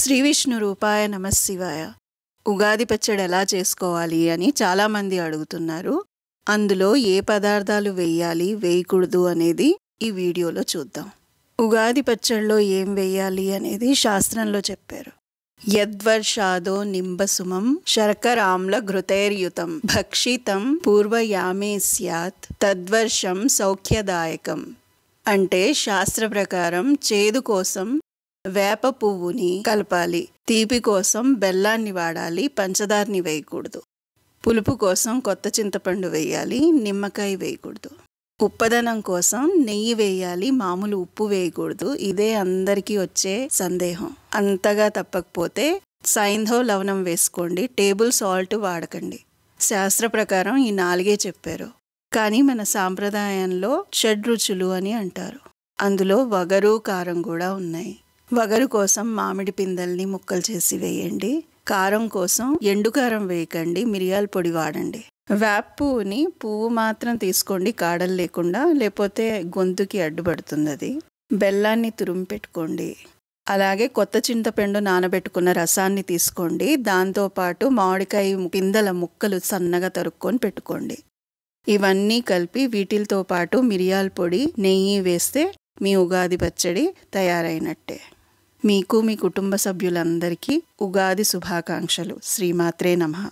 శ్రీ విష్ణు రూపాయ నమశివాయ ఉగాది పచ్చడి ఎలా చేసుకోవాలి అని చాలామంది అడుగుతున్నారు అందులో ఏ పదార్థాలు వేయాలి వేయకూడదు అనేది ఈ వీడియోలో చూద్దాం ఉగాది పచ్చడిలో ఏం వేయాలి అనేది శాస్త్రంలో చెప్పారు యద్వర్షాదో నింబసుమం శర్కరామ్ల ఘృతైర్యుతం భక్షితం పూర్వయామే స్యాత్ తద్వర్షం సౌఖ్యదాయకం అంటే శాస్త్ర ప్రకారం చేదు కోసం వేప పువ్వుని కలపాలి తీపి కోసం బెల్లాన్ని వాడాలి పంచదారని వేయకూడదు పులుపు కోసం కొత్త చింతపండు వేయాలి నిమ్మకాయ వేయకూడదు ఉప్పదనం కోసం నెయ్యి వేయాలి మామూలు ఉప్పు వేయకూడదు ఇదే అందరికీ వచ్చే సందేహం అంతగా తప్పకపోతే సైంధో లవణం వేసుకోండి టేబుల్ సాల్ట్ వాడకండి శాస్త్ర ప్రకారం ఈ నాలుగే చెప్పారు కానీ మన సాంప్రదాయంలో షడ్ రుచులు అని అంటారు అందులో వగరు కారం కూడా ఉన్నాయి వగరు కోసం మామిడి పిందల్ని ముక్కలు చేసి వేయండి కారం కోసం ఎండు కారం వేయకండి మిరియాల పొడి వాడండి వేప పువ్వుని పువ్వు మాత్రం తీసుకోండి కాడలు లేకుండా లేకపోతే గొంతుకి అడ్డుపడుతుంది అది బెల్లాన్ని తురుము పెట్టుకోండి అలాగే కొత్త చింతపండు నానబెట్టుకున్న రసాన్ని తీసుకోండి దాంతోపాటు మామిడికాయ పిందల ముక్కలు సన్నగా తరుక్కొని పెట్టుకోండి ఇవన్నీ కలిపి వీటితో పాటు మిరియాల పొడి నెయ్యి వేస్తే మీ ఉగాది పచ్చడి తయారైనట్టే మీకు మీ కుటుంబ సభ్యులందరికీ ఉగాది శుభాకాంక్షలు శ్రీమాత్రే నమ